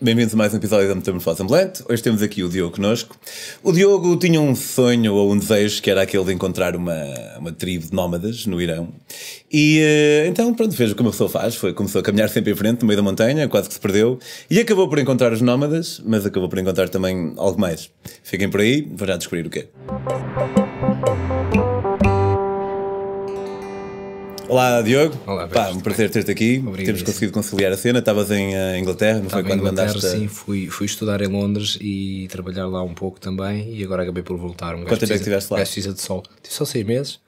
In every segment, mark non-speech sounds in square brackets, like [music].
Bem-vindos a mais um episódio da Metamorfose Ambulante. Hoje temos aqui o Diogo conosco. O Diogo tinha um sonho ou um desejo que era aquele de encontrar uma, uma tribo de nómadas no Irão. E eh, então, pronto, fez o que uma pessoa faz. Foi, começou a caminhar sempre em frente, no meio da montanha, quase que se perdeu. E acabou por encontrar os nómadas, mas acabou por encontrar também algo mais. Fiquem por aí, vou já descobrir o que é. Olá, Diogo. Olá, Pá, um prazer ter-te aqui. Obrigado. Temos conseguido conciliar a cena. Estavas em eh, Inglaterra, não Estava foi quando Inglaterra, mandaste? Sim, fui, fui estudar em Londres e trabalhar lá um pouco também e agora acabei por voltar. Um Quanto tempo é que estiveste lá? Um precisa de sol. Tive só seis meses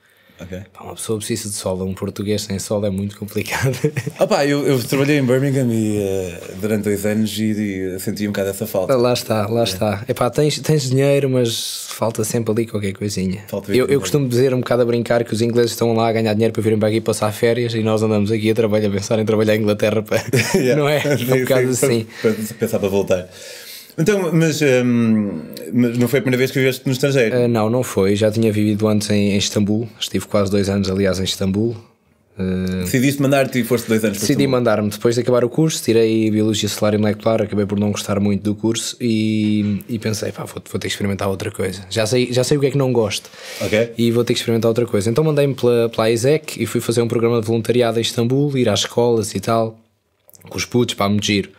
Okay. uma pessoa precisa de sol, um português sem sol é muito complicado. [laughs] Opa, eu, eu trabalhei em Birmingham e, uh, durante dois anos e, e senti um bocado essa falta. Lá está, lá é. está. Epá, tens, tens dinheiro, mas falta sempre ali qualquer coisinha. Falta eu, eu costumo dizer um bocado a brincar que os ingleses estão lá a ganhar dinheiro para virem para aqui passar férias e nós andamos aqui a trabalhar, a pensar em trabalhar em Inglaterra, para... [laughs] yeah. não é? [laughs] é um bocado sim, assim. Para pensar para voltar. Então, mas, ehm, mas, não foi a primeira vez que viveste no estrangeiro? Uh, não, não foi. Já tinha vivido antes em, em Istambul. Estive quase dois anos, aliás, em Istambul. Uh, Decidiste mandar-te e foste dois anos Decidi mandar-me depois de acabar o curso, tirei Biologia Celular e Molecular, acabei por não gostar muito do curso e, e pensei, pá, vou, vou, ter que experimentar outra coisa. Já sei, já sei o que é que não gosto okay. e vou ter que experimentar outra coisa. Então mandei-me pela, pela ISEC e fui fazer um programa de voluntariado em Istambul, ir às escolas e tal, com os putos, pá, muito giro.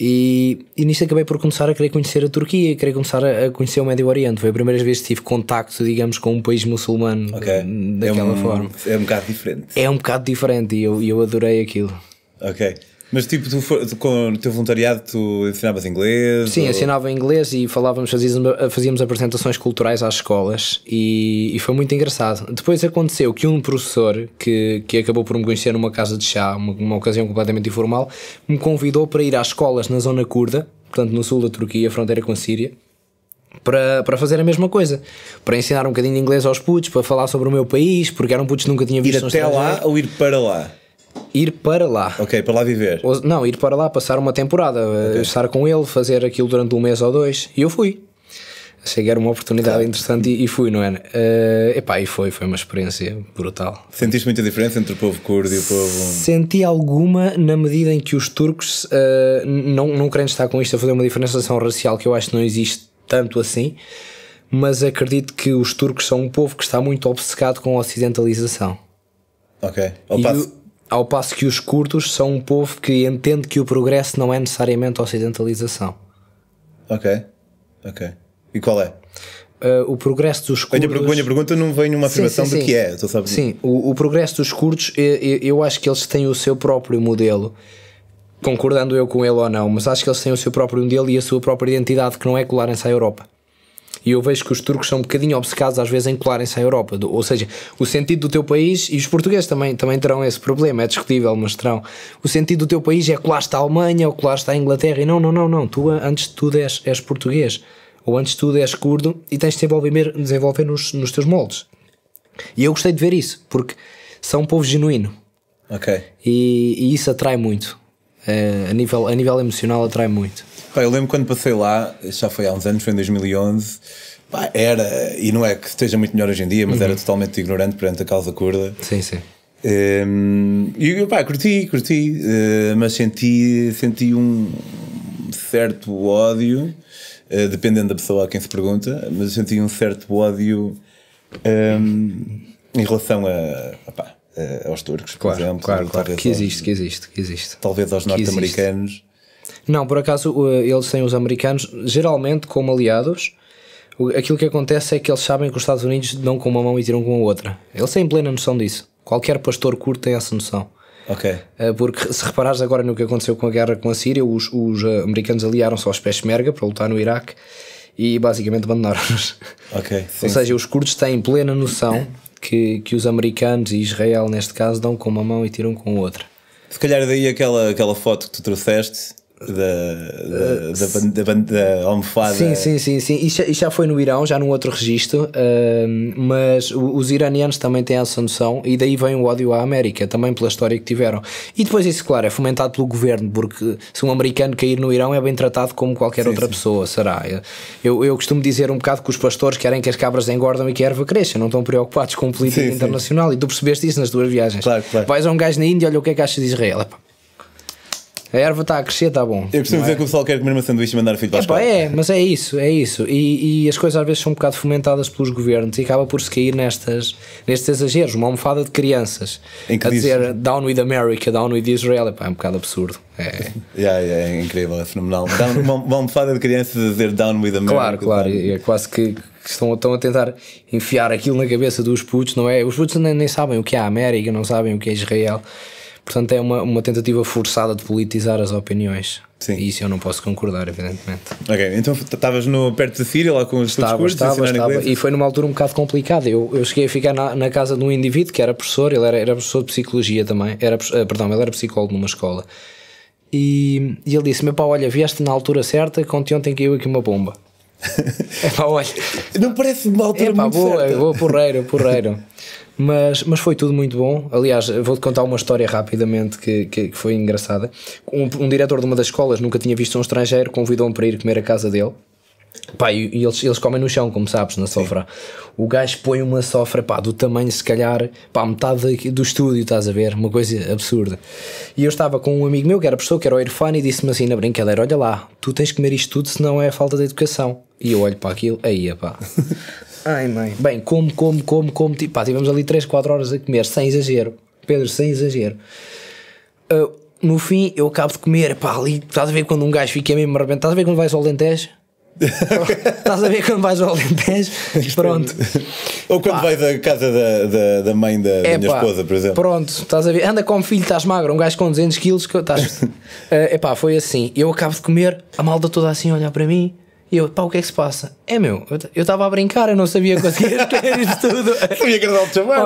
E, e nisto acabei por começar a querer conhecer a Turquia, a querer começar a, a, conhecer o Médio Oriente. Foi a primeira vez que tive contacto, digamos, com um país muçulmano okay. Eh, daquela é um, forma. É um bocado diferente. É um bocado diferente e eu, eu adorei aquilo. Ok. Mas tipo, tu, tu, com o teu voluntariado tu ensinavas inglês? Sim, ou... ensinava inglês e falávamos, fazíamos, fazíamos apresentações culturais às escolas e, e, foi muito engraçado. Depois aconteceu que um professor que, que acabou por me conhecer numa casa de chá, uma, uma ocasião completamente informal, me convidou para ir às escolas na zona curda, portanto no sul da Turquia, fronteira com a Síria, para, para fazer a mesma coisa, para ensinar um bocadinho de inglês aos putos, para falar sobre o meu país, porque eram putos que nunca tinha visto. Ir até lá ou ir para lá? Ir para lá. Ok, para lá viver. Ou, não, ir para lá, passar uma temporada, eh, okay. estar com ele, fazer aquilo durante um mês ou dois. E eu fui. Achei que era uma oportunidade claro. interessante e, e, fui, não é? Uh, epá, e foi, foi uma experiência brutal. Sentiste muita diferença entre o povo curdo e o povo. Senti alguma na medida em que os turcos, uh, não, não querendo estar com isto a fazer uma diferenciação racial que eu acho que não existe tanto assim, mas acredito que os turcos são um povo que está muito obcecado com a ocidentalização. Ok. Ao passo, ao passo que os curdos são um povo que entende que o progresso não é necessariamente a ocidentalização. Ok, ok. E qual é? Uh, o progresso dos curdos. a minha pergunta, não vem numa afirmação sim, sim, sim. do que é. Sabendo... Sim, o, o, progresso dos curdos, eu, eu acho que eles têm o seu próprio modelo concordando eu com ele ou não, mas acho que eles têm o seu próprio modelo e a sua própria identidade que não é colarem-se à Europa. E eu vejo que os turcos são um bocadinho obcecados às vezes em colarem-se à Europa. Ou seja, o sentido do teu país, e os portugueses também, também terão esse problema, é discutível, mas terão. O sentido do teu país é colar-te à Alemanha ou colar-te à Inglaterra. E não, não, não, não. Tu antes de tudo és, és português. Ou antes de tudo és curdo e tens de desenvolver, desenvolver nos, nos teus moldes. E eu gostei de ver isso, porque são um povo genuíno. Ok. E, e, isso atrai muito. É, a, nível, a nível emocional atrai muito. eu lembro quando passei lá, já foi há uns anos, foi em 2011. Pá, era, e não é que esteja muito melhor hoje em dia, mas uhum. era totalmente ignorante perante a causa curda. Sim, sim. Um, ehm, e pá, curti, curti, uh, mas senti, senti um certo ódio, uh, dependendo da pessoa a quem se pergunta, mas senti um certo ódio um, ehm, em relação a. Opá, uh, aos turcos, claro, por exemplo. Claro, claro. Que existe, aos, que existe, que existe. Talvez aos norte-americanos. Não, por acaso eh, eles têm os americanos geralmente como aliados. Aquilo que acontece é que eles sabem que os Estados Unidos dão com uma mão e tiram com a outra. Eles têm plena noção disso. Qualquer pastor curto tem essa noção. Ok. Eh, porque se reparares agora no que aconteceu com a guerra com a Síria, os, os americanos aliaram-se aos Peshmerga para lutar no Iraque e basicamente abandonaram-nos. Ok. Ou sim. seja, os curdos têm plena noção que, que os americanos e Israel, neste caso, dão com uma mão e tiram com outra. Se calhar daí aquela, aquela foto que tu trouxeste da, da, eh, da, da, almofada. Sim, sim, sim, sim. Isto, isto já foi no Irão, já num outro registro, ehm, mas os iranianos também têm essa noção e daí vem o ódio à América, também pela história que tiveram. E depois isso, claro, é fomentado pelo governo, porque se um americano cair no Irão é bem tratado como qualquer outra pessoa, será? Eu, eu costumo dizer um bocado que os pastores querem que as cabras engordam e que a erva cresça, não estão preocupados com política internacional e tu percebeste isso nas duas viagens. Claro, claro. Vais a um gajo na Índia, olha o que é que achas de Israel. Epá, a erva está a crescer, está bom. Eu preciso dizer é? que o pessoal quer comer uma sanduíche e mandar o filho para é, pá, é, mas é isso, é isso. E, e, as coisas às vezes são um bocado fomentadas pelos governos e acaba por se cair nestas, nestes exageros. Uma almofada de crianças em que a diz... dizer Down with America, Down with Israel, epá, é um bocado absurdo. É, [laughs] yeah, yeah, é incrível, é fenomenal. Down, uma, uma almofada de crianças a dizer Down with America. Claro, claro, down. é quase que que estão, estão a tentar enfiar aquilo na cabeça dos putos, não é? Os putos nem, nem sabem o que é a América, não sabem o que é Israel. Portanto, é uma, uma tentativa forçada de politizar as opiniões. Sim. E isso eu não posso concordar, evidentemente. Ok, então estavas perto de Síria lá com os estava, cursos? Estava, estava. E foi numa altura um bocado complicada. Eu, eu cheguei a ficar na, na, casa de um indivíduo que era professor, ele era, era professor de psicologia também, era, eh, perdão, ele era psicólogo numa escola. E, e ele disse: Meu pá, olha, vieste na altura certa, contigo ontem caiu aqui uma bomba. [laughs] é pá, olha. Não parece uma altura é, pá, muito boa, certa. É, boa, porreiro, porreiro. [laughs] Mas, mas foi tudo muito bom. Aliás, vou-te contar uma história rapidamente que, que, que foi engraçada. Um, um, diretor de uma das escolas nunca tinha visto um estrangeiro, convidou-me para ir comer à casa dele. Pá, e, e, eles, eles comem no chão, como sabes, na sofra. Sim. O gajo põe uma sofra, pá, do tamanho, se calhar, pá, metade do estúdio, estás a ver? Uma coisa absurda. E eu estava com um amigo meu, que era professor, que era o Irfan, e disse-me assim, na brincadeira, olha lá, tu tens que comer isto tudo, senão é falta de educação. E eu olho para aquilo, aí, pá. [laughs] Ai mãe. Bem, como, como, como, como. Tipo, pá, tivemos ali 3, 4 horas a comer, sem exagero. Pedro, sem exagero. Uh, no fim, eu acabo de comer, pá, ali, estás a ver quando um gajo fica mesmo arrebentado, estás a ver quando vais ao Alentejo? [laughs] Estás a ver quando vais ao Alentejo? Pronto. Ou quando pá. vais à casa da, da, da mãe da, é, da minha pá. esposa, por exemplo. Pronto, estás a ver. Anda como filho, estás magro. Um gajo com 200 quilos. Estás... uh, [laughs] epá, foi assim. Eu acabo de comer, a malda toda assim a olhar para mim. E eu, pá, o que é que se passa? É meu, eu estava a brincar, eu não sabia conseguir é ler isto tudo. [laughs] Sabia que era de chamar.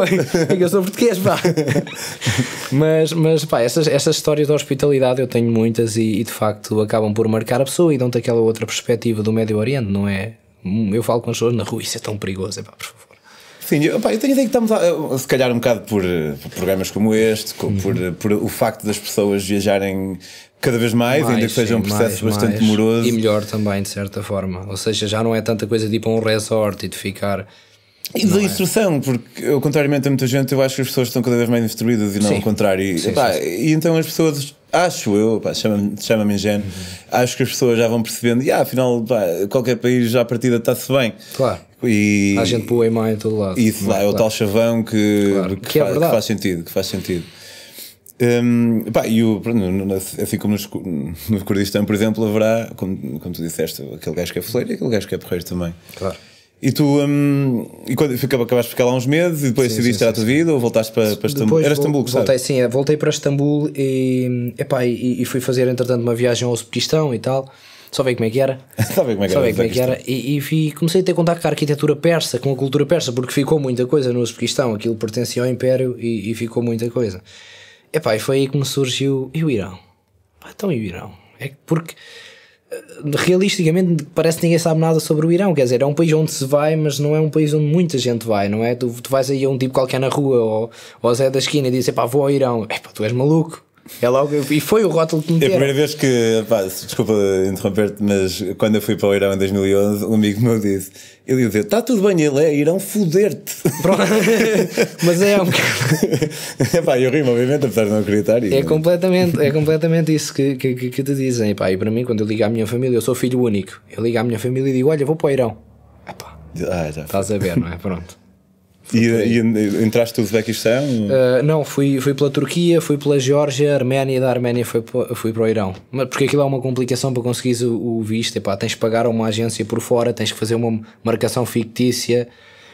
eu sou português, pá. [laughs] mas, mas, pá, essas, essas histórias da hospitalidade eu tenho muitas e, e de facto acabam por marcar a pessoa e dão-te aquela outra perspectiva do Médio Oriente, não é? Hum, eu falo com as pessoas na rua, isso é tão perigoso, é pá, por favor. Sim, eu, eu tenho a ideia que estamos, a, se calhar, um bocado por, eh, por programas como este, uhum. por, eh, por, o facto das pessoas viajarem Cada vez mais, mais ainda que seja sim, um processo mais, bastante demoroso. E melhor também, de certa forma. Ou seja, já não é tanta coisa de ir para um resort e de ficar. E da é? instrução, é. porque eu, contrariamente a muita gente, eu acho que as pessoas estão cada vez mais instruídas e não sim. ao contrário. E, sim, epá, e então as pessoas, acho eu, chama-me chama ingênuo, uhum. acho que as pessoas já vão percebendo, e ah, afinal, pá, qualquer país já à partida está-se bem. Claro. E, Há gente boa e má em todo lado. Isso, é? é o tal chavão que, claro. que, que, é que faz sentido, que faz sentido. Um, pá, e o, assim como no Kurdistão, por exemplo, haverá, como, como tu disseste, aquele gajo que é fuleiro e aquele gajo que é porreiro também. Claro. E tu, um, e quando ficava, acabaste de ficar lá uns meses e depois te decidiste sim, a tua vida ou voltaste para, para Istambul? Era Istambul, voltei, Sim, é, voltei para Istambul e, epá, e, e fui fazer entretanto uma viagem ao Uzbequistão e tal. Só ver como é que era. [laughs] Só ver como é que Só era. Como é que era. E, e comecei a ter contato com a arquitetura persa, com a cultura persa, porque ficou muita coisa no Uzbequistão. Aquilo pertencia ao Império e, e ficou muita coisa. Epá, e foi aí que me surgiu. E o Irão? Pá, então e o Irão? É porque eh, realisticamente parece que ninguém sabe nada sobre o Irão, quer dizer, é um país onde se vai, mas não é um país onde muita gente vai, não é? Tu, tu vais aí a um tipo qualquer na rua ou, ou Zé da esquina e dizes, epá, vou ao Irão, é tu és maluco, é logo, e foi o rótulo que me deram. É a primeira vez que, pá, desculpa interromper-te, mas quando eu fui para o Irão em 2011, um amigo meu disse, ele dizia, está tudo bem, ele é Irão, foder-te. [laughs] mas é um bocado... [laughs] pá, eu rimo, obviamente, apesar de não acreditar. E... É completamente, é completamente isso que, que, que, que te dizem, pá, e para mim, quando eu ligo à minha família, eu sou filho único, eu ligo à minha família e digo, olha, vou para o Irão. ah, já Estás a ver, não é? Pronto. E, e, entraste no Uzbequistão? Uh, não, fui, fui pela Turquia, fui pela Geórgia, Arménia, da Arménia fui, fui para o Irão. Mas porque aquilo é uma complicação para conseguires o, o visto, epá, tens que pagar a uma agência por fora, tens que fazer uma marcação fictícia.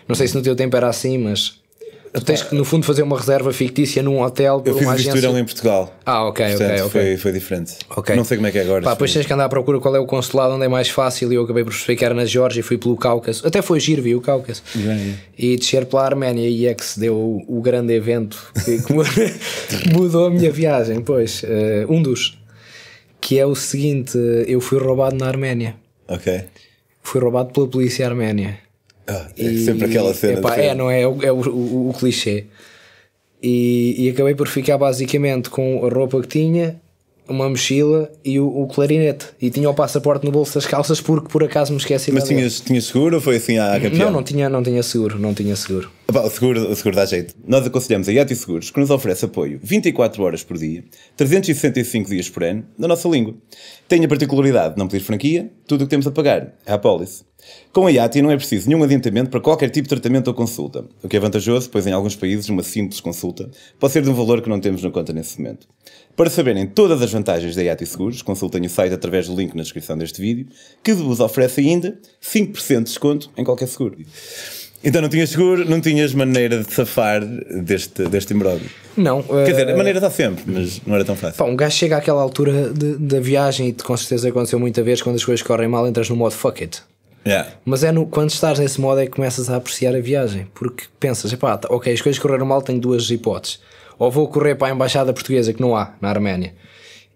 Não sei se no teu tempo era assim, mas Tens que, no fundo, fazer uma reserva fictícia num hotel. Eu fiz agência... Visturão em Portugal. Ah, ok, Portanto, ok. Foi, okay. foi diferente. Okay. Não sei como é que é agora. Pá, depois tens que andar à procura qual é o consulado onde é mais fácil. E eu acabei por ficar na Geórgia e fui pelo Cáucaso. Até foi giro, vi o Cáucaso. É. e descer pela Arménia. E é que se deu o, o grande evento que, que [laughs] mudou a minha viagem. Pois, uh, um dos. Que é o seguinte: eh, eu fui roubado na Arménia. Ok. Fui roubado pela polícia arménia. Ah, é e, sempre aquela cena. Epá, é, não é? É o, é o, o, o clichê. E, e, acabei por ficar basicamente com a roupa que tinha, uma mochila e o, o, clarinete. E tinha o passaporte no bolso das calças porque por acaso me esqueci Mas tinhas, tinha seguro ou foi assim à campeã? Não, não tinha, não tinha seguro, não tinha seguro. Epá, o seguro. O seguro dá jeito. Nós aconselhamos a Yati Seguros que nos oferece apoio 24 horas por dia, 365 dias por ano, na nossa língua. Tem a particularidade de não pedir franquia, tudo o que temos a pagar é a pólice. Com a IATI não é preciso nenhum adiantamento para qualquer tipo de tratamento ou consulta, o que é vantajoso, pois em alguns países uma simples consulta pode ser de um valor que não temos na conta nesse momento. Para saberem todas as vantagens da IATI Seguros, consultem o site através do link na descrição deste vídeo, que vos oferece ainda 5% de desconto em qualquer seguro. Então não tinhas seguro, não tinhas maneira de safar deste, deste imbróglio? Não. Quer dizer, a eh, maneira dá sempre, mas não era tão fácil. Pá, um gajo chega àquela altura da viagem e com certeza aconteceu muita vez quando as coisas correm mal, entras no modo fuck it. Yeah. Mas é no, quando estás nesse modo é que começas a apreciar a viagem, porque pensas, epá, tá, ok, as coisas correram mal, tenho duas hipóteses. Ou vou correr para a embaixada portuguesa, que não há na Arménia,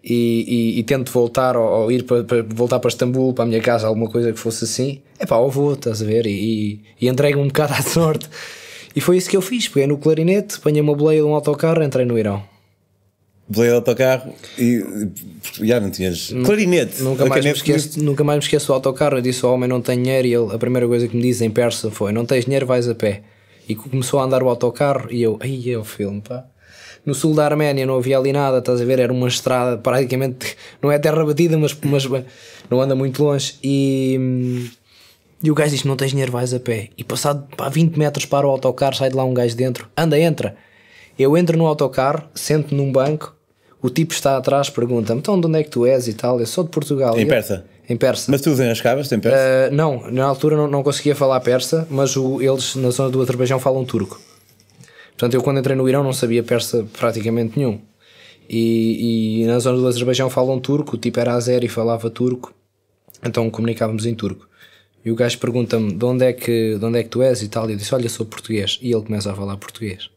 e, e, e tento voltar ou, ou ir para, para, voltar para Istambul, para a minha casa, alguma coisa que fosse assim, epá, ou vou, estás a ver, e, e, e entrego um bocado à [laughs] sorte. E foi isso que eu fiz, peguei no clarinete, apanhei uma boleia de um autocarro, entrei no Irão. Play ao autocarro e, já não tinhas. Nunca, clarinete. Nunca mais, me esqueço, nunca mais me esqueço do autocarro. Eu disse ao oh, homem: não tenho dinheiro. E ele, a primeira coisa que me diz em persa foi: não tens dinheiro, vais a pé. E começou a andar o autocarro. E eu, aí é o filme, pá. No sul da Arménia não havia ali nada, estás a ver? Era uma estrada praticamente. [laughs] Não é terra batida, mas, mas [laughs] não anda muito longe. E. E o gajo diz: Não tens dinheiro, vais a pé. E passado pá, 20 metros para o autocarro, sai de lá um gajo dentro. Anda, entra. Eu entro no autocarro, sento num banco o tipo está atrás, pergunta-me, então de onde é que tu és e tal, eu sou de Portugal. Em persa? em persa. Mas tu nas cavas, em persa? Uh, não, na altura não, não, conseguia falar persa, mas o, eles na zona do Azerbaijão falam turco. Portanto, eu quando entrei no Irão não sabia persa praticamente nenhum. E, e na zona do Azerbaijão falam turco, o tipo era azeri e falava turco, então comunicávamos em turco. E o gajo pergunta-me de onde, é que, de onde é que tu és e tal, e eu disse, olha, sou português. E ele começa a falar português.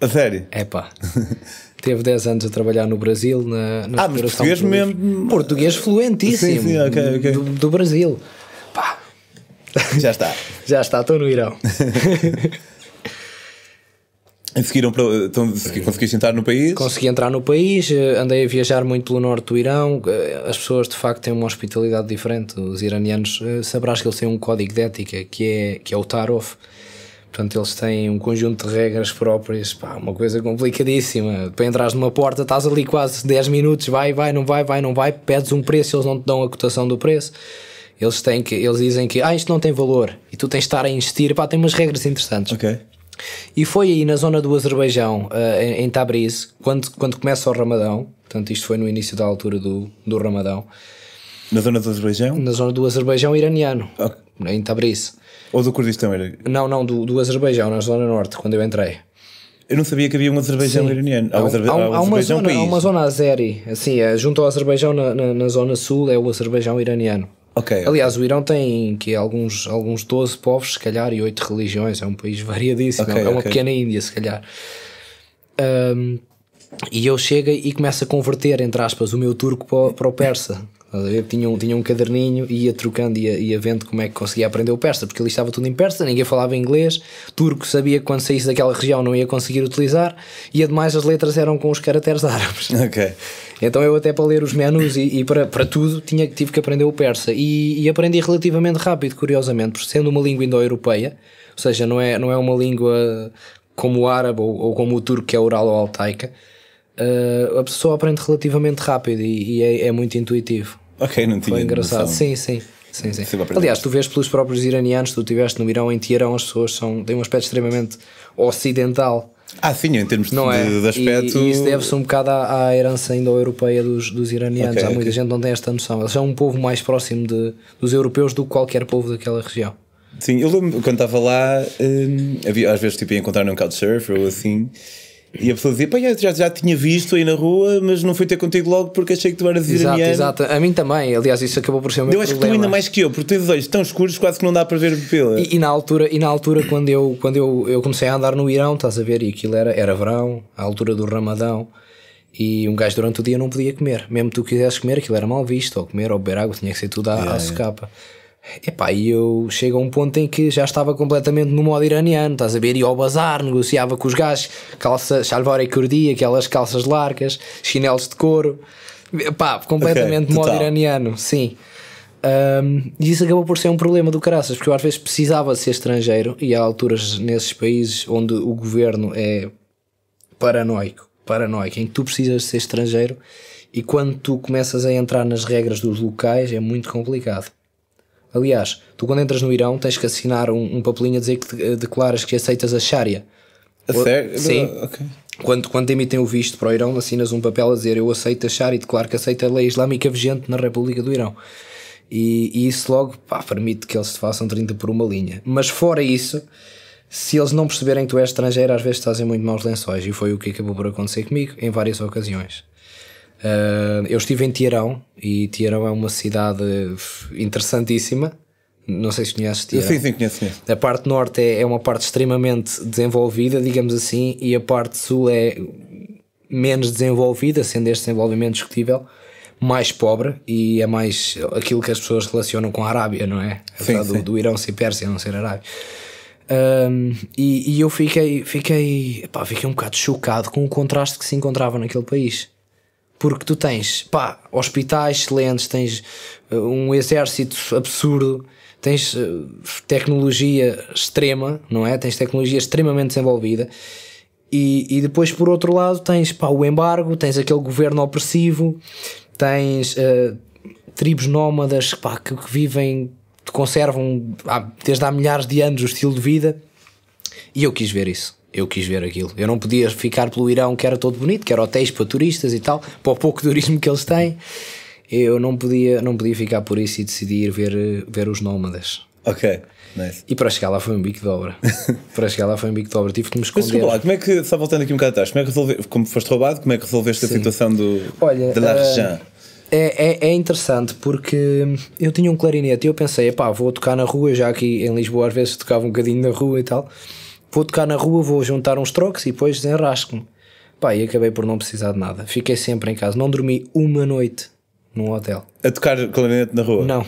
A sério? É pá. [laughs] Teve 10 anos a trabalhar no Brasil na, na ah, mas português mesmo. Português fluentíssimo. Sim, sim, okay, okay. Do, do, Brasil. Pá. [laughs] Já está. Já está, estou no Irão. [laughs] Seguiram então, conseguiste entrar no país? Consegui entrar no país, eh, andei a viajar muito pelo norte do Irão. Eh, as pessoas de facto têm uma hospitalidade diferente. Os iranianos, eh, sabrás que eles têm um código de ética que é, que é o Tarof Portanto, eles têm um conjunto de regras próprias, pá, uma coisa complicadíssima. Para entrares numa porta, estás ali quase 10 minutos, vai, vai, não vai, vai, não vai, pedes um preço, eles não te dão a cotação do preço. Eles têm que, eles dizem que, ah, isto não tem valor, e tu tens de estar a investir, pá, tem umas regras interessantes. Ok. E foi aí na zona do Azerbaijão, eh, em Tabriz, quando, quando começa o Ramadão, portanto, isto foi no início da altura do, do Ramadão. Na zona do Azerbaijão? Na zona do Azerbaijão iraniano, okay. em Tabriz. Ou do Kurdistão era? Não, não, do, do Azerbaijão, na Zona Norte, quando eu entrei. Eu não sabia que havia um Azerbaijão Sim. Há, há, há, há, uma zona, há uma zona azeri, assim, é, junto ao Azerbaijão, na, na, na, zona sul, é o Azerbaijão iraniano. Okay, Aliás, o Irão tem que é alguns, alguns 12 povos, se calhar, e 8 religiões. É um país [laughs] variadíssimo. Okay, é uma pequena Índia, se calhar. Um, e eu chego e começo a converter, entre aspas, o meu turco para o persa. Tinha um, tinha um caderninho e ia trocando e ia, ia, vendo como é que conseguia aprender o persa, porque ali estava tudo em persa, ninguém falava inglês, turco sabia que quando saísse daquela região não ia conseguir utilizar, e ademais as letras eram com os caracteres [laughs] árabes. Então eu até para ler os menus e, e para, para tudo tinha, tive que aprender o persa, e, e aprendi relativamente rápido, curiosamente, porque sendo uma língua indo-europeia, ou seja, não é, não é uma língua como o árabe ou, ou como o turco que é oral ou altaica, uh, a pessoa aprende relativamente rápido e, e é, é, muito intuitivo. Ok, não tinha Foi engraçado. Noção. Sim, sim. Sim, sim. Aliás, tu vês pelos próprios iranianos, tu estiveste no Irão, em Teherão, as pessoas são, têm um aspecto extremamente ocidental. Ah, sim, em termos não de, é? de aspecto. E, e isso deve-se um bocado à, à herança indo-europeia dos, dos iranianos. Okay, Há muita okay. gente que não tem esta noção. Eles são um povo mais próximo de, dos europeus do que qualquer povo daquela região. Sim, eu lembro quando estava lá, hum, havia, às vezes tipo, ia encontrar num couchsurfer ou assim, e a pessoa dizia, pá, já, já tinha visto aí na rua, mas não fui ter contigo logo porque achei que tu eras exato, iraniano. Exato, exato. A mim também, aliás, isso acabou por ser o meu Eu acho problema. que tu ainda mais que eu, porque tens os olhos tão escuros quase que não dá para ver a E, e, na altura, e na altura quando, eu, quando eu, eu comecei a andar no Irão, estás a ver, e aquilo era, era verão, à altura do Ramadão, e um gajo durante o dia não podia comer. Mesmo tu quisesse comer, aquilo era mal visto, ou comer ou beber água, tinha que ser tudo à, yeah, à socapa. Yeah. Epá, e eu chego a um ponto em que já estava completamente no modo iraniano, estás a ver? E ao bazar, negociava com os gajos, calças salvar e curdia, aquelas calças largas, chinelos de couro, pá, completamente okay, modo iraniano, sim. Um, e isso acabou por ser um problema do caraças, porque eu às vezes precisava de ser estrangeiro e há alturas nesses países onde o governo é paranoico, paranoico, em que tu precisas ser estrangeiro e quando tu começas a entrar nas regras dos locais é muito complicado. Aliás, tu quando entras no Irão tens que assinar um, um papelinho a dizer que eh, declaras que aceitas a Sharia. A sério? Sim. Okay. Quando, quando te emitem o visto para o Irão, assinas um papel a dizer eu aceito a Sharia e declaro que aceito a lei islâmica vigente na República do Irão. E, e isso logo pá, permite que eles te façam 30 por uma linha. Mas fora isso, se eles não perceberem que tu és estrangeiro, às vezes fazem muito maus lençóis. E foi o que acabou por acontecer comigo em várias ocasiões. Uh, eu estive em Tiarão e Tiarão é uma cidade interessantíssima. Não sei se conheces Tiarão. Sim, sim, conheço, A parte norte é, é uma parte extremamente desenvolvida, digamos assim, e a parte sul é menos desenvolvida, sendo este desenvolvimento discutível mais pobre e é mais aquilo que as pessoas relacionam com a Arábia, não é? Apesar do, do, Irão ser Pérsia, não ser Arábia. Um, e, e, eu fiquei, fiquei, fiquei um bocado chocado com o contraste que se encontrava naquele país porque tu tens, pá, hospitais excelentes, tens uh, um exército absurdo, tens uh, tecnologia extrema, não é? Tens tecnologia extremamente desenvolvida. E, e depois, por outro lado, tens pá, o embargo, tens aquele governo opressivo, tens uh, tribos nómadas pá, que, que vivem, que conservam há, desde há milhares de anos o estilo de vida. E eu quis ver isso eu quis ver aquilo. Eu não podia ficar pelo Irão, que era todo bonito, que era hotéis para turistas e tal, [laughs] para o pouco turismo que eles têm. Eu não podia, não podia ficar por isso e decidi ir ver, eh, ver os nómadas. Ok, nice. E para chegar lá foi um bico de obra. [laughs] para chegar lá foi um bico de obra. Tive que me esconder. Mas lá, como é que, só voltando aqui um bocado atrás, como é que como foste roubado, como é que resolveste Sim. a situação do, Olha, de La Uh, é, é, é, interessante porque eu tinha um clarinete e eu pensei, pá, vou tocar na rua, já aqui em Lisboa às vezes tocava um bocadinho na rua e tal vou tocar na rua, vou juntar uns trocos e depois desenrasco-me. Pá, e acabei por não precisar de nada. Fiquei sempre em casa. Não dormi uma noite num hotel. A tocar clarinete na rua? Não.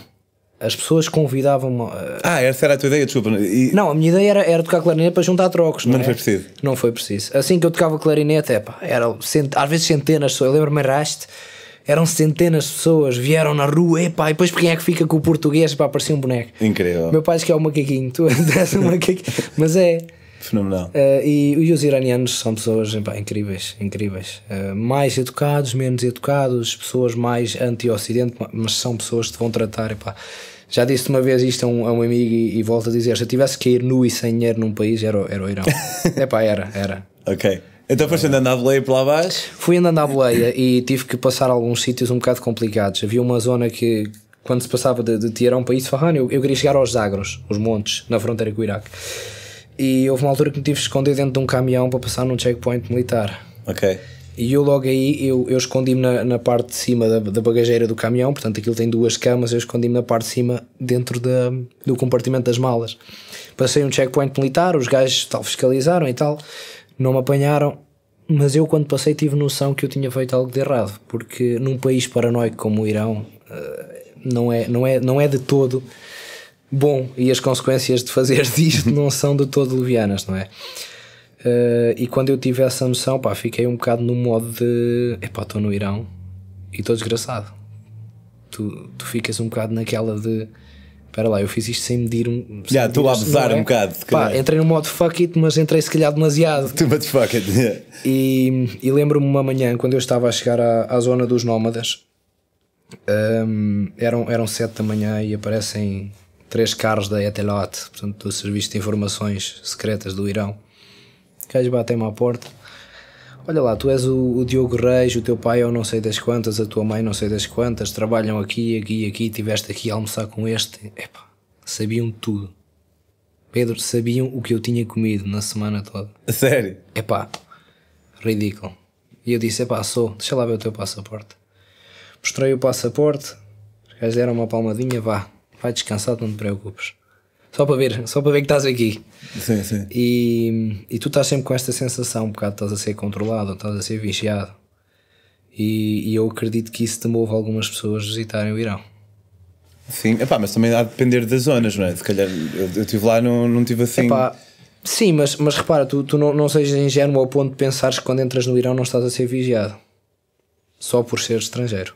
As pessoas convidavam-me. Uh, ah, essa era a tua ideia, desculpa. E... Não, a minha ideia era, era tocar clarinete para juntar trocos. Não, não é? foi preciso. Não foi preciso. Assim que eu tocava clarinete, é pá, eram cent... às vezes centenas, só. eu lembro-me, raste eram centenas de pessoas, vieram na rua, epá, e depois quem é que fica com o português? para parecia um boneco. Incrível. Meu pai diz que é o macaquinho, tu [laughs] és um macaquinho, mas é. Fenomenal. Uh, e, e, os iranianos são pessoas pá, incríveis, incríveis. Uh, mais educados, menos educados, pessoas mais anti-Ocidente, mas são pessoas que te vão tratar. Pá. Já disse uma vez isto a um, a um amigo e, e, volto a dizer: se eu tivesse que ir nu e sem dinheiro num país, era, era o Irão. é [laughs] pá, era, era. Ok. Então foste andando à boleia por lá abaixo? Fui andando à boleia e tive que passar alguns sítios um bocado complicados. Havia uma zona que, quando se passava de, de Teherão para Isfahan, eu, eu queria chegar aos Zagros, os montes, na fronteira com o Iraque. E houve uma altura que me tive esconder dentro de um caminhão para passar num checkpoint militar. Ok. E eu logo aí, eu, eu escondi-me na, na, parte de cima da, da, bagageira do caminhão, portanto aquilo tem duas camas, eu escondi-me na parte de cima dentro da, do compartimento das malas. Passei um checkpoint militar, os gajos tal, fiscalizaram e tal, não me apanharam, mas eu quando passei tive noção que eu tinha feito algo de errado, porque num país paranoico como o Irão, eh, não é, não é, não é de todo bom e as consequências de fazer [laughs] disto não são de todo levianas, não é? Uh, e quando eu tive essa noção, pá, fiquei um bocado no modo de epá, estou no Irão e estou desgraçado. Tu, tu ficas um bocado naquela de espera lá, eu fiz isto sem medir um. Já, yeah, estou a abusar é? um bocado. Pá, entrei no modo fuck it, mas entrei se calhar demasiado. [laughs] Too much fuck it, yeah. E, e lembro-me uma manhã, quando eu estava a chegar à, à zona dos nómadas, um, ehm, eram, eram sete da manhã e aparecem três carros da Etelat, portanto, do Serviço de Informações Secretas do Irão. Cais batem-me à porta. Olha lá, tu és o, o, Diogo Reis, o teu pai é o não sei das quantas, a tua mãe não sei das quantas, trabalham aqui, aqui, aqui, tiveste aqui a almoçar com este. Epá, sabiam tudo. Pedro, sabiam o que eu tinha comido na semana toda. Sério? Epá, ridículo. E eu disse, epá, sou, deixa lá ver o teu passaporte. Mostrei o passaporte, os gajos deram uma palmadinha, vá, vai descansar, não te preocupes. Só para ver, só para ver que estás aqui. Sim, sim. E, e tu estás sempre com esta sensação, um bocado estás a ser controlado, estás a ser vigiado. E, e eu acredito que isso move algumas pessoas visitarem o Irão. Sim, epá, mas também há de depender das zonas, não é? Se calhar eu, estive lá, não, não tive assim. Epá, sim, mas, mas repara, tu, tu não, não sejas ingênuo ao ponto de pensares que quando entras no Irão não estás a ser vigiado só por ser estrangeiro.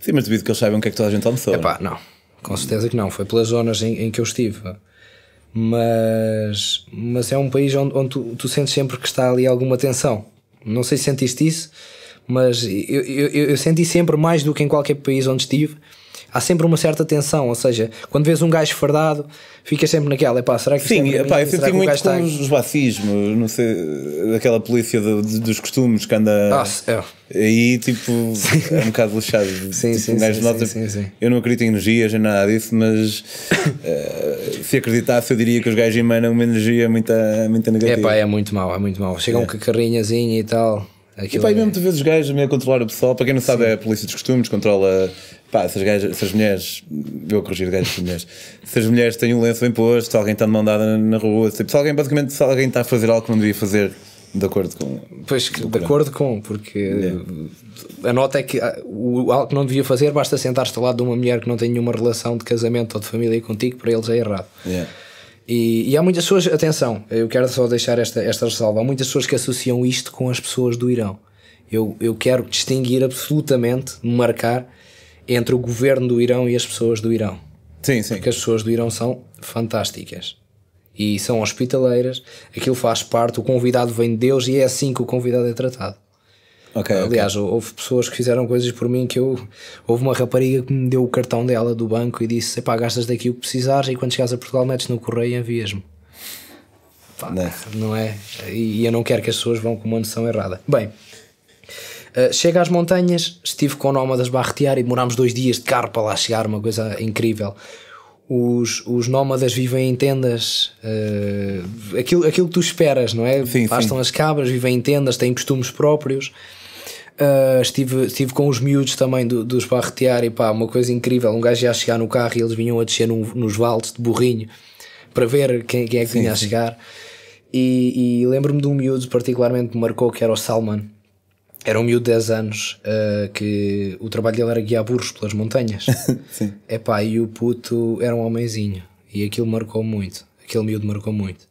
Sim, mas devido que eles saibam o que é que toda a gente almoçou. Epá, não. É? não. Com certeza que não, foi pelas zonas em, em que eu estive. Mas, mas é um país onde, onde tu, tu, sentes sempre que está ali alguma tensão. Não sei se sentiste isso, mas eu, eu, eu senti sempre mais do que em qualquer país onde estive há sempre uma certa tensão, ou seja, quando vês um gajo fardado, ficas sempre naquela, epá, será que Sim, é epá, eu senti muito tá com os bacismos, não sei, aquela polícia dos costumes que anda ah, é. aí, tipo, sim. é um bocado lixado. Sim, tipo, sim, um sim, nota, sim, sim, Eu não acredito em energias nem nada disso, mas uh, [coughs] se acreditasse eu diria que os gajos emanam uma energia muito, muito negativa. pá, é muito mau, é muito mau. Chegam é. com carrinhazinha e tal... Aquilo e pá, é... mesmo tu vês os gajos meio a controlar o pessoal, para quem não sabe é a polícia dos costumes, controla, pá, se as, gajas, se as mulheres, eu corrigir gajos e mulheres, se as mulheres têm um lenço bem posto, se alguém está de mão dada na rua, se, se alguém, basicamente, se alguém está a fazer algo que não devia fazer, de acordo com. Pois, de programa. acordo com, porque yeah. É. a nota é que ah, o, algo que não devia fazer basta sentar-te ao lado de uma mulher que não tem nenhuma relação de casamento ou de família contigo, para eles é errado. Yeah. É. E, e, há muitas pessoas, atenção, eu quero só deixar esta, esta ressalva, há muitas pessoas que associam isto com as pessoas do Irão. Eu, eu quero distinguir absolutamente, marcar, entre o governo do Irão e as pessoas do Irão. Sim, sim. Porque as pessoas do Irão são fantásticas. E são hospitaleiras, aquilo faz parte, o convidado vem de Deus e é assim que o convidado é tratado. Ah, okay, Aliás, okay. houve pessoas que fizeram coisas por mim que eu. Houve uma rapariga que me deu o cartão dela do banco e disse: pá, gastas daqui o que precisares e quando chegares a Portugal metes no correio e envias-me. Pá, não. Né. não é? E eu não quero que as pessoas vão com uma noção errada. Bem, Uh, chega às montanhas, estive com o nómadas barretear e demorámos dois dias de carro para lá chegar, uma coisa incrível. Os, os nómadas vivem em tendas, uh, aquilo, aquilo que tu esperas, não é? Sim, Bastam sim. as cabras, vivem em tendas, têm costumes próprios. Uh, estive, estive com os miúdos também do, dos barretear e pá, uma coisa incrível. Um gajo ia chegar no carro e eles vinham a descer num, nos vales de burrinho para ver quem, quem é que sim, vinha a chegar. E, e lembro-me de um miúdo particularmente que me marcou que era o Salman. Era um miúdo de 10 anos uh, que o trabalho dele era guiar burros pelas montanhas. é [laughs] pá, e o puto era um homenzinho. E aquilo marcou muito. Aquele miúdo marcou muito.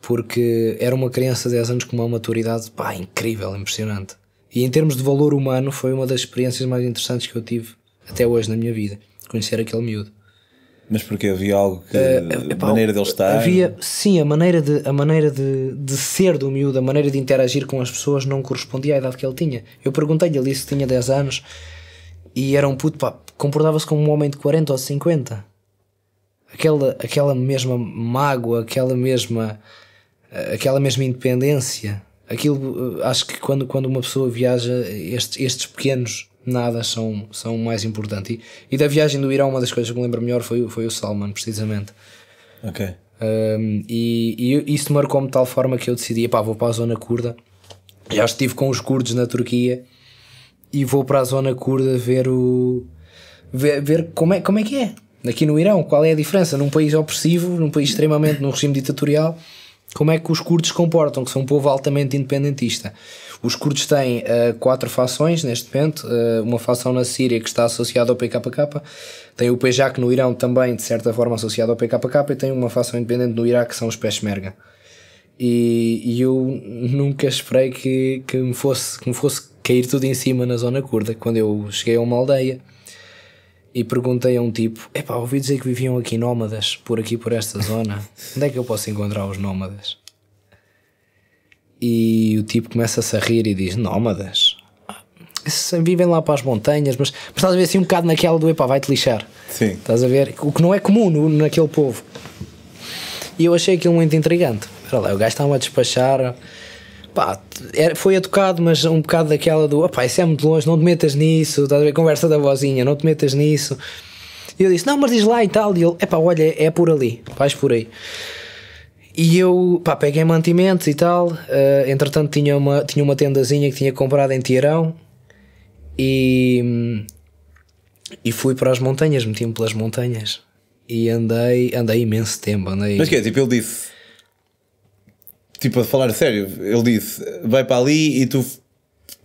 Porque era uma criança de 10 anos com uma maturidade pá, incrível, impressionante. E em termos de valor humano, foi uma das experiências mais interessantes que eu tive até hoje na minha vida. Conhecer aquele miúdo. Mas porque havia algo que. Uh, epá, a maneira dele estar? Havia, sim, a maneira, de, a maneira de, de ser do miúdo, a maneira de interagir com as pessoas não correspondia à idade que ele tinha. Eu perguntei-lhe ali se tinha 10 anos e era um puto, pá, comportava-se como um homem de 40 ou 50. Aquela, aquela mesma mágoa, aquela mesma, eh, aquela mesma independência aquilo eh, acho que quando, quando uma pessoa viaja, estes, estes pequenos nada são, são mais importantes. E, e da viagem do Irão, uma das coisas que me lembro melhor foi, foi o Salman, precisamente. Ok. Um, e, e isso marcou-me de tal forma que eu decidi: pá, vou para a zona curda. Já estive com os curdos na Turquia e vou para a zona curda ver o. ver, ver como, é, como é que é. Aqui no Irão, qual é a diferença? Num país opressivo, num país extremamente, num regime ditatorial como é que os curdos se comportam, que são um povo altamente independentista. Os curdos têm uh, quatro fações neste momento, uh, uma fação na Síria que está associada ao PKK, tem o PJAK no Irão também, de certa forma, associado ao PKK, e tem uma fação independente no Iraque que são os Peshmerga. E, e eu nunca esperei que, que, me fosse, que me fosse cair tudo em cima na zona curda, quando eu cheguei a uma aldeia e perguntei a um tipo: Epá, ouvi dizer que viviam aqui nómadas, por aqui, por esta zona. [laughs] Onde é que eu posso encontrar os nómadas? E o tipo começa-se a rir e diz: Nómadas? Ah, vivem lá para as montanhas, mas, mas estás a ver assim um bocado naquela do epá, vai-te lixar. Sim. Estás a ver? O que não é comum no, naquele povo. E eu achei aquilo muito intrigante. Olha lá, o gajo estava a despachar Pá, foi educado, mas um bocado daquela do opá, isso é muito longe, não te metas nisso, estás a ver? Conversa da vozinha, não te metas nisso. E eu disse, não, mas diz lá e tal. E ele, pá, olha, é por ali, vais por aí. E eu, pá, peguei mantimentos e tal. Uh, entretanto, tinha uma, tinha uma tendazinha que tinha comprado em Tiarão. E, e fui para as montanhas, meti-me pelas montanhas. E andei, andei imenso tempo. Andei... Mas que é, tipo, ele disse tipo, a falar sério, ele disse: vai para ali e tu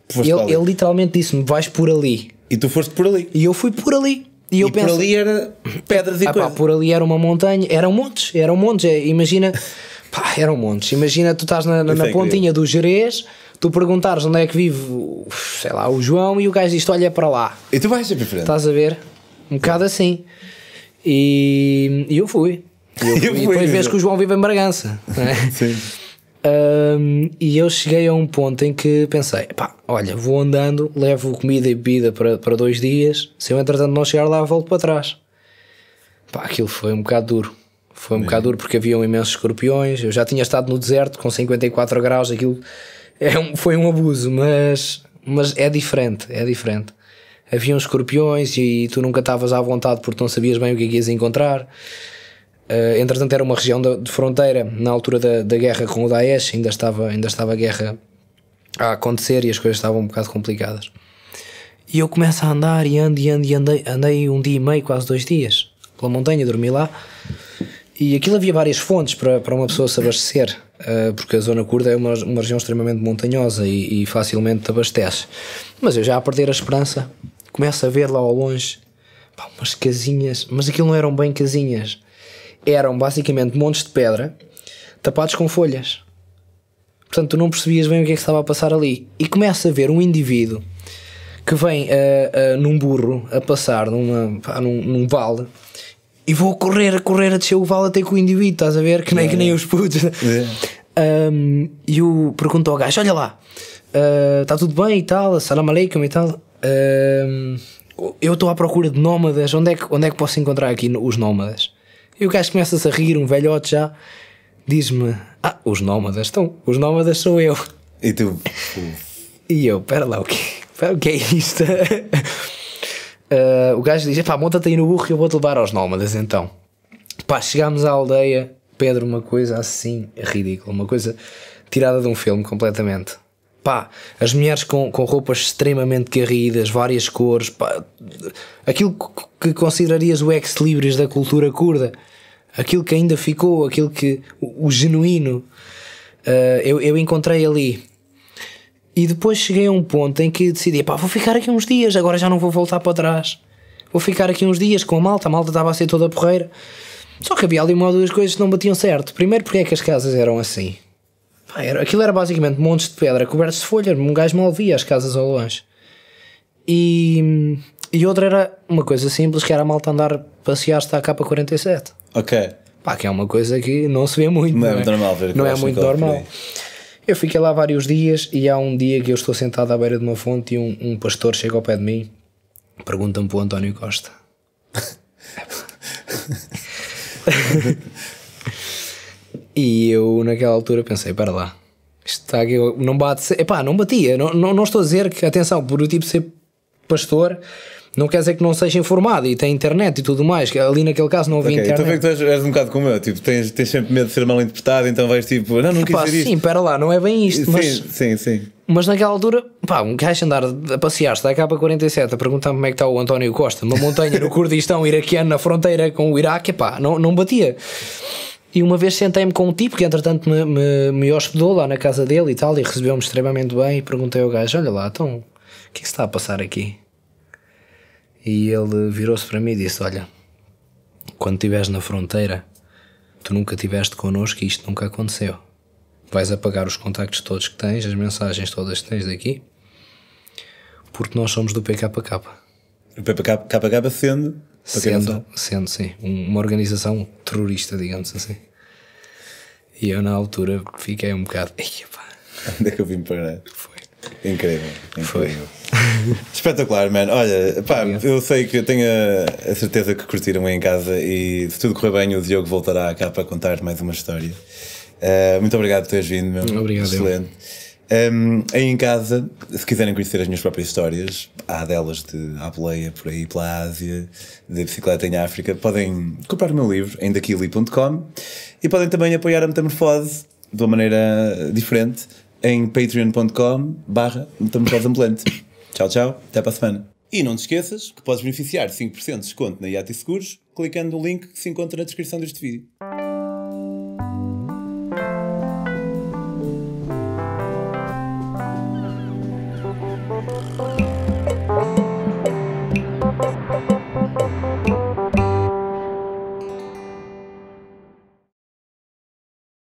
foste eu, para ali. Ele literalmente disse-me: vais por ali. E tu foste por ali. E eu fui por ali. E, eu e penso, por ali era pedras e coisas. por ali era uma montanha, eram montes, eram montes. É, imagina, pá, eram montes. Imagina, tu estás na, na, na é pontinha do Jerez, tu perguntares onde é que vive, sei lá, o João e o gajo diz olha para lá. E tu vais sempre frente. Estás a ver? Um bocado assim. E, e eu fui. E eu fui. [laughs] eu fui. E depois vês que o João vive em Bragança. É? Sim. Um, e eu cheguei a um ponto em que pensei: pá, olha, vou andando, levo comida e bebida para, para dois dias. Se eu entretanto não chegar lá, volto para trás. Pá, aquilo foi um bocado duro. Foi um é. bocado duro porque haviam imensos escorpiões. Eu já tinha estado no deserto com 54 graus. Aquilo é um, foi um abuso, mas, mas é diferente. É diferente. havia escorpiões e tu nunca estavas à vontade porque não sabias bem o que, é que ias encontrar. Uh, entretanto, era uma região de, de fronteira na altura da, da, guerra com o Daesh, ainda estava, ainda estava a guerra a acontecer e as coisas estavam um bocado complicadas. E eu começo a andar e ando e ando e andei, andei um dia e meio, quase dois dias, pela montanha, dormi lá. E aquilo havia várias fontes para, para uma pessoa se abastecer, uh, porque a zona curda é uma, uma região extremamente montanhosa e, e facilmente te abastece. Mas eu já a perder a esperança, começo a ver lá ao longe pá, umas casinhas, mas aquilo não eram bem casinhas eram basicamente montes de pedra tapados com folhas. Portanto, tu não percebias bem o que é que estava a passar ali. E começa a ver um indivíduo que vem uh, uh, num burro a passar numa, pá, num, num, vale e vou correr, a correr, a descer o vale até com o indivíduo, estás a ver? Que nem, é. que nem é. os putos. É. Um, e o pergunta ao gajo: Olha lá, está eh, uh, tudo bem e tal, salam aleikum e tal. eu estou à procura de nómadas, onde é que, onde é que posso encontrar aqui os nómadas? E o gajo começa-se a rir, um velhote já, diz-me: Ah, os nómadas estão, os nómadas sou eu. E tu? [laughs] e eu, pera lá, o que, pera, o que é isto? uh, [laughs] o gajo diz: Pá, monta-te aí no burro e eu vou-te levar aos nómadas então. Pá, chegámos à aldeia, Pedro, uma coisa assim ridícula, uma coisa tirada de um filme completamente pá, as mulheres com, com roupas extremamente carridas, várias cores, pá, aquilo que considerarias o ex-libris da cultura curda, aquilo que ainda ficou, aquilo que. o, o genuíno, uh, eu, eu encontrei ali. E depois cheguei a um ponto em que decidi, pá, vou ficar aqui uns dias, agora já não vou voltar para trás. Vou ficar aqui uns dias com a malta, a malta estava a ser toda porreira. Só que havia ali uma ou duas coisas que não batiam certo. Primeiro, porque é que as casas eram assim? Pá, era, aquilo era basicamente montes de pedra cobertos de folha, um gajo mal via as casas ao longe. E, e outra era uma coisa simples que era a malta andar passear-se à capa 47. Ok. Pá, que é uma coisa que não se vê muito. Não, é não é muito normal ver Não é muito normal. Eu fiquei lá vários dias e há um dia que eu estou sentado à beira de uma fonte e um, um pastor chega ao pé de mim, pergunta-me para o António Costa. [laughs] E eu naquela altura pensei, para lá, isto está aqui, não bate, epá, não batia, não, não, não estou a dizer que, atenção, por o tipo ser pastor, não quer dizer que não seja informado e tem internet e tudo mais, que ali naquele caso não havia okay, então internet. Então vê que tu és, és, um bocado como eu, tipo, tens, tens sempre medo de ser mal interpretado, então vais tipo, não, não quis dizer Sim, espera lá, não é bem isto, sim, mas... Sim, sim. Mas naquela altura, pá, um gajo andar a passear-se da K47 a perguntar-me como é que está o António Costa, uma montanha no [laughs] Kurdistão iraquiano na fronteira com o Iraque, pá, não, não batia. E uma vez sentei-me com um tipo que entretanto me, me, me, hospedou lá na casa dele e tal, e recebeu-me extremamente bem. E perguntei ao gajo: Olha lá, então, o que é que se está a passar aqui? E ele virou-se para mim e disse: Olha, quando estiveres na fronteira, tu nunca estiveste connosco e isto nunca aconteceu. Vais apagar os contactos todos que tens, as mensagens todas que tens daqui, porque nós somos do PKK. O PKK sendo Sendo, sendo, sim, uma organização terrorista, digamos assim. E eu, na altura, fiquei um bocado. [laughs] Onde é que eu vim parar? Foi. Incrível, incrível. Foi. [laughs] Espetacular, man. Olha, pá, eu sei que eu tenho a, a certeza que curtiram aí em casa e se tudo correr bem, o Diogo voltará cá para contar mais uma história. Uh, muito obrigado por teres vindo, meu. Obrigado. Excelente. Eu. Um, em casa, se quiserem conhecer as minhas próprias histórias, há delas de à por aí pela Ásia, de bicicleta em África, podem comprar o meu livro em daquili.com e podem também apoiar a Metamorfose de uma maneira diferente em patreon.com barra metamorfose ambulante. tchau, tchau, até para a semana. E não te esqueças que podes beneficiar de 5% de desconto na IAT Seguros clicando no link que se encontra na descrição deste vídeo.